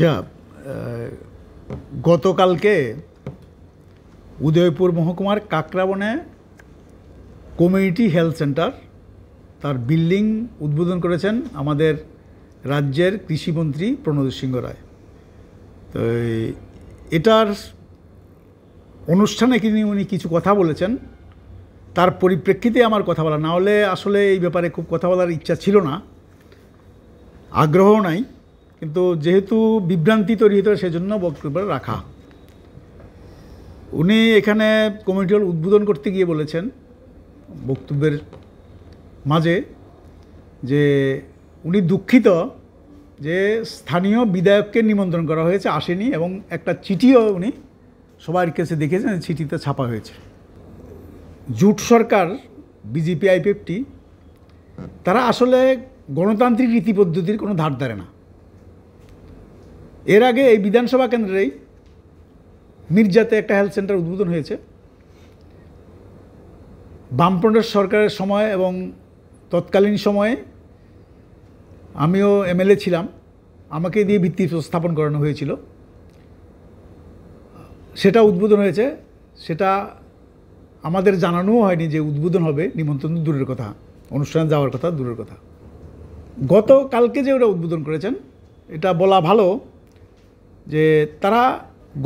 যা গতকালকে উদয়পুর মহকুমার কাকরাবনে কমিউনিটি হেলথ সেন্টার তার বিল্ডিং উদ্বোধন করেছেন আমাদের রাজ্যের কৃষিমন্ত্রী প্রণজিৎ সিংহ রায় তো এটার অনুষ্ঠানে কিন্তু উনি কিছু কথা বলেছেন তার পরিপ্রেক্ষিতে আমার কথা বলা না হলে আসলে এই ব্যাপারে খুব কথা বলার ইচ্ছা ছিল না আগ্রহ নাই কিন্তু যেহেতু বিভ্রান্তি তৈরি হতে সেজন্য বক্তব্য রাখা উনি এখানে কমিটি হল উদ্বোধন করতে গিয়ে বলেছেন বক্তব্যের মাঝে যে উনি দুঃখিত যে স্থানীয় বিধায়ককে নিমন্ত্রণ করা হয়েছে আসেনি এবং একটা চিঠিও উনি সবার কাছে দেখেছেন চিঠিতে ছাপা হয়েছে জুট সরকার বিজেপি আইপিএফটি তারা আসলে গণতান্ত্রিক রীতি পদ্ধতির কোনো ধার ধারে না এর আগে এই বিধানসভা কেন্দ্রেই মির্জাতে একটা হেলথ সেন্টার উদ্বোধন হয়েছে বামফ্রন্টের সরকারের সময় এবং তৎকালীন সময়ে আমিও এমএলএ ছিলাম আমাকে দিয়ে ভিত্তি স্থাপন করানো হয়েছিল সেটা উদ্বোধন হয়েছে সেটা আমাদের জানানোও হয়নি যে উদ্বোধন হবে নিমন্ত্রণ দূরের কথা অনুষ্ঠানে যাওয়ার কথা দূরের কথা গত কালকে যে ওরা উদ্বোধন করেছেন এটা বলা ভালো যে তারা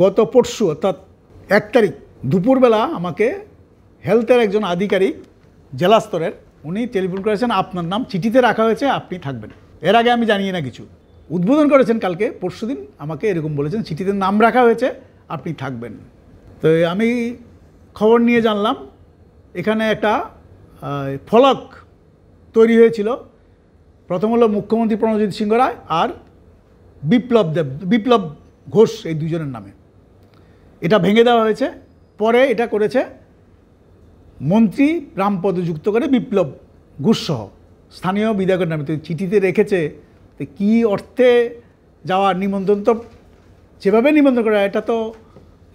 গত পরশু অর্থাৎ এক তারিখ দুপুরবেলা আমাকে হেলথের একজন আধিকারিক জেলা স্তরের উনি টেলিফোন করেছেন আপনার নাম চিঠিতে রাখা হয়েছে আপনি থাকবেন এর আগে আমি জানিয়ে না কিছু উদ্বোধন করেছেন কালকে পরশু দিন আমাকে এরকম বলেছেন চিঠিতে নাম রাখা হয়েছে আপনি থাকবেন তো আমি খবর নিয়ে জানলাম এখানে একটা ফলক তৈরি হয়েছিল প্রথম হলো মুখ্যমন্ত্রী প্রণজিৎ সিংহ রায় আর বিপ্লব দেব বিপ্লব ঘোষ এই দুজনের নামে এটা ভেঙে দেওয়া হয়েছে পরে এটা করেছে মন্ত্রী রামপদ যুক্ত করে বিপ্লব ঘুষসহ স্থানীয় বিধায়কের নামে তো চিঠিতে রেখেছে তো কী অর্থে যাওয়া নিমন্ত্রণ তো যেভাবে নিমন্ত্রণ করা এটা তো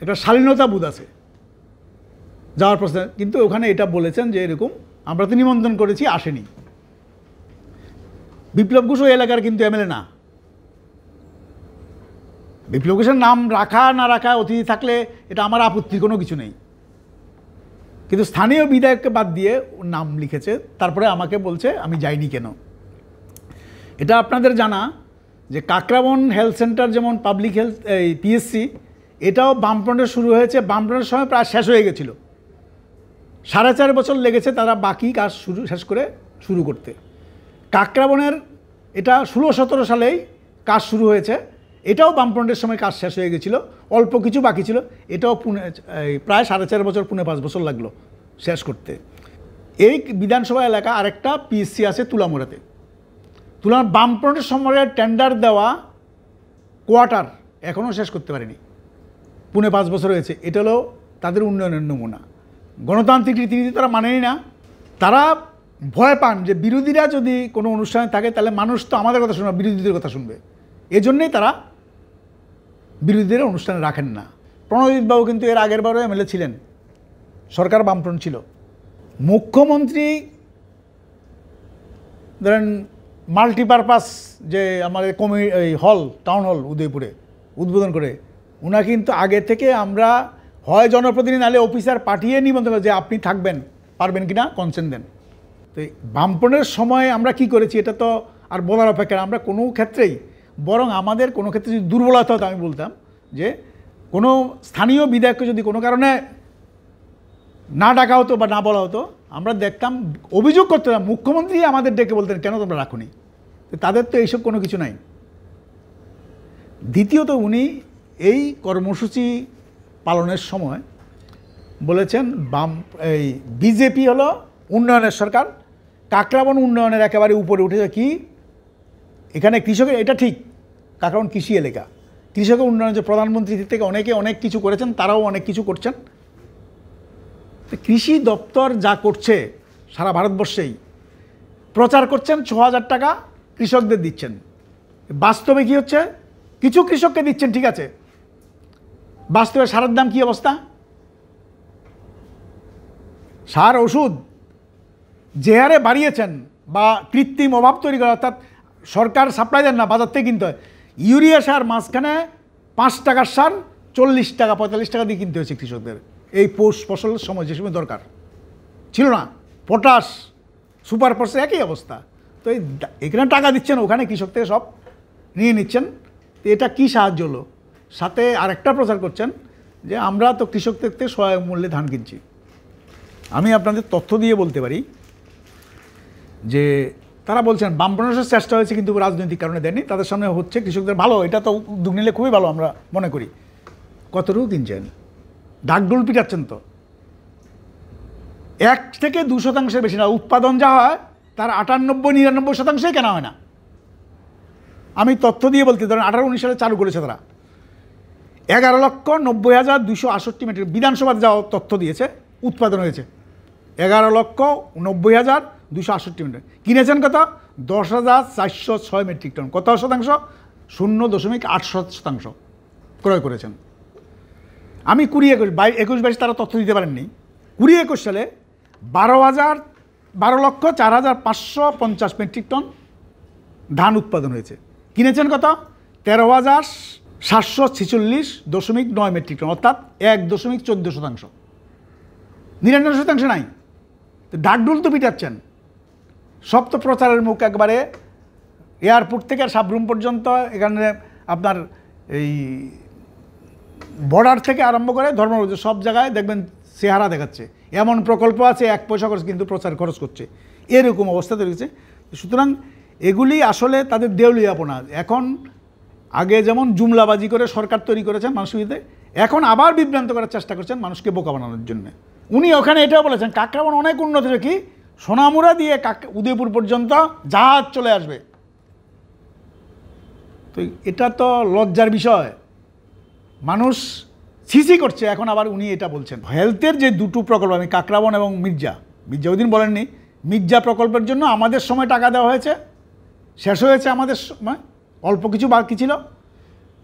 একটা শালীনতা বোধ আছে যাওয়ার প্রশ্ন কিন্তু ওখানে এটা বলেছেন যে এরকম আমরা তো নিমন্ত্রণ করেছি আসেনি বিপ্লব ঘোষ ওই এলাকার কিন্তু এমএলএ না বিপ্লবেশন নাম রাখা না রাখা অতিথি থাকলে এটা আমার আপত্তি কোনো কিছু নেই কিন্তু স্থানীয় বিধায়ককে বাদ দিয়ে নাম লিখেছে তারপরে আমাকে বলছে আমি যাইনি কেন এটা আপনাদের জানা যে কাকরাবন হেলথ সেন্টার যেমন পাবলিক হেলথ এই পিএসসি এটাও বামফ্রন্টে শুরু হয়েছে বামফ্রন্টের সময় প্রায় শেষ হয়ে গেছিলো সাড়ে চার বছর লেগেছে তারা বাকি কাজ শুরু শেষ করে শুরু করতে কাকরাবনের এটা ষোলো সতেরো সালেই কাজ শুরু হয়েছে এটাও বামফ্রন্টের সময় কাজ শেষ হয়ে গেছিলো অল্প কিছু বাকি ছিল এটাও পুনে প্রায় সাড়ে চার বছর পুনে পাঁচ বছর লাগলো শেষ করতে এই বিধানসভা এলাকা আরেকটা পিএসসি আছে তুলামোড়াতে তুলাম বামফ্রন্টের সময়ের টেন্ডার দেওয়া কোয়ার্টার এখনও শেষ করতে পারেনি পুনে পাঁচ বছর হয়েছে এটা হলো তাদের উন্নয়নের নমুনা গণতান্ত্রিক রীতিনীতি তারা মানেনি না তারা ভয় পান যে বিরোধীরা যদি কোনো অনুষ্ঠানে থাকে তাহলে মানুষ তো আমাদের কথা শুনবে বিরোধীদের কথা শুনবে এজন্যই তারা বিরোধীদের অনুষ্ঠানে রাখেন না প্রণজিৎবাবু কিন্তু এর আগের বারও এমএলএ ছিলেন সরকার বামফ্রন্ট ছিল মুখ্যমন্ত্রী ধরেন মাল্টিপারপাস যে আমাদের কমি এই হল টাউন হল উদয়পুরে উদ্বোধন করে ওনা কিন্তু আগে থেকে আমরা হয় জনপ্রতিনিধি নালে অফিসার পাঠিয়ে নিবন্ধন যে আপনি থাকবেন পারবেন কি না কনসেন্ট দেন তো বামপনের সময় আমরা কি করেছি এটা তো আর বলার অপেক্ষা আমরা কোনো ক্ষেত্রেই বরং আমাদের কোনো ক্ষেত্রে যদি দুর্বলতা হতো আমি বলতাম যে কোনো স্থানীয় বিধায়ককে যদি কোনো কারণে না ডাকা হতো বা না বলা হতো আমরা দেখতাম অভিযোগ করতে মুখ্যমন্ত্রী আমাদের ডেকে বলতেন কেন তোমরা রাখুনি তাদের তো এইসব কোনো কিছু নাই দ্বিতীয়ত উনি এই কর্মসূচি পালনের সময় বলেছেন বাম এই বিজেপি হলো উন্নয়নের সরকার কাকরাবন উন্নয়নের একেবারে উপরে উঠেছে কি এখানে কৃষকের এটা ঠিক কারণ কৃষি এলাকা কৃষক উন্নয়ন যে প্রধানমন্ত্রী থেকে অনেকে অনেক কিছু করেছেন তারাও অনেক কিছু করছেন কৃষি দপ্তর যা করছে সারা ভারতবর্ষেই প্রচার করছেন ছ হাজার টাকা কৃষকদের দিচ্ছেন বাস্তবে কী হচ্ছে কিছু কৃষককে দিচ্ছেন ঠিক আছে বাস্তবে সারের দাম কী অবস্থা সার ওষুধ যে হারে বাড়িয়েছেন বা কৃত্রিম অভাব তৈরি করা অর্থাৎ সরকার সাপ্লাই দেন না বাজার থেকে কিনতে হয় ইউরিয়া সার মাঝখানে পাঁচ টাকার সার চল্লিশ টাকা পঁয়তাল্লিশ টাকা দিয়ে কিনতে হয়েছে কৃষকদের এই পোষ ফসলের সময় যে সময় দরকার ছিল না পটাশ সুপার ফসে একই অবস্থা তো এই এখানে টাকা দিচ্ছেন ওখানে কৃষক থেকে সব নিয়ে নিচ্ছেন তো এটা কি সাহায্য হলো সাথে আরেকটা প্রচার করছেন যে আমরা তো কৃষকদের থেকে সহায়ক মূল্যে ধান কিনছি আমি আপনাদের তথ্য দিয়ে বলতে পারি যে তারা বলছেন বামপনাসের চেষ্টা হয়েছে কিন্তু রাজনৈতিক কারণে দেননি তাদের সামনে হচ্ছে কৃষকদের ভালো এটা তো উদ্যোগ নিলে খুবই ভালো আমরা মনে করি কতটুকু কিনছেন ডাকডোল পিটাচ্ছেন তো এক থেকে দু শতাংশের বেশি না উৎপাদন যা হয় তার আটানব্বই নিরানব্বই শতাংশই কেনা হয় না আমি তথ্য দিয়ে বলতে ধরেন আঠারো উনিশ সালে চালু করেছে তারা এগারো লক্ষ নব্বই হাজার দুশো আষট্টি মেট্রিক বিধানসভাতে যাওয়া তথ্য দিয়েছে উৎপাদন হয়েছে এগারো লক্ষ নব্বই হাজার দুশো আটষট্টি মেট্রিক কিনেছেন কত দশ হাজার চারশো ছয় মেট্রিক টন কত শতাংশ শূন্য দশমিক আট শতাংশ ক্রয় করেছেন আমি কুড়ি একুশ বাই একুশ বাইশ তারা তথ্য দিতে পারেননি কুড়ি একুশ সালে বারো হাজার বারো লক্ষ চার হাজার পাঁচশো পঞ্চাশ মেট্রিক টন ধান উৎপাদন হয়েছে কিনেছেন কত তেরো হাজার সাতশো ছেচল্লিশ দশমিক নয় মেট্রিক টন অর্থাৎ এক দশমিক চোদ্দ শতাংশ নিরানব্বই শতাংশ নাই ডাকডুল তো পিটাচ্ছেন সপ্ত প্রচারের মুখ একবারে এয়ারপোর্ট থেকে সাবরুম পর্যন্ত এখানে আপনার এই বর্ডার থেকে আরম্ভ করে ধর্ম সব জায়গায় দেখবেন চেহারা দেখাচ্ছে এমন প্রকল্প আছে এক পয়সা খরচ কিন্তু প্রচার খরচ করছে এরকম অবস্থা তৈরি হচ্ছে সুতরাং এগুলি আসলে তাদের দেউলিয়াপনা এখন আগে যেমন জুমলাবাজি করে সরকার তৈরি করেছেন মানুষকে এখন আবার বিভ্রান্ত করার চেষ্টা করছেন মানুষকে বোকা বানানোর জন্য উনি ওখানে এটাও বলেছেন কাকরাবন অনেক উন্নত কি সোনামুরা দিয়ে কাকে উদয়পুর পর্যন্ত জাহাজ চলে আসবে তো এটা তো লজ্জার বিষয় মানুষ সিসি করছে এখন আবার উনি এটা বলছেন হেলথের যে দুটো প্রকল্প আমি কাকরাবন এবং মির্জা মির্জা মির্জাউদ্দিন বলেননি মির্জা প্রকল্পের জন্য আমাদের সময় টাকা দেওয়া হয়েছে শেষ হয়েছে আমাদের সময় অল্প কিছু বাকি ছিল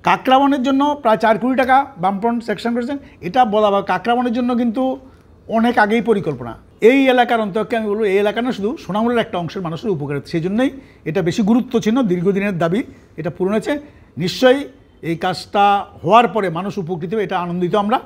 কাকরাবনের জন্য প্রায় চার কোটি টাকা বামফ্রন্ট সেকশন করেছেন এটা বলা কাকরাবনের জন্য কিন্তু অনেক আগেই পরিকল্পনা এই এলাকার অন্তকে আমি বলবো এই এলাকা না শুধু সোনামুলের একটা অংশের মানুষের উপকার সেই জন্যই এটা বেশি গুরুত্ব ছিল দীর্ঘদিনের দাবি এটা পূরণ হয়েছে নিশ্চয়ই এই কাজটা হওয়ার পরে মানুষ উপকৃত হবে এটা আনন্দিত আমরা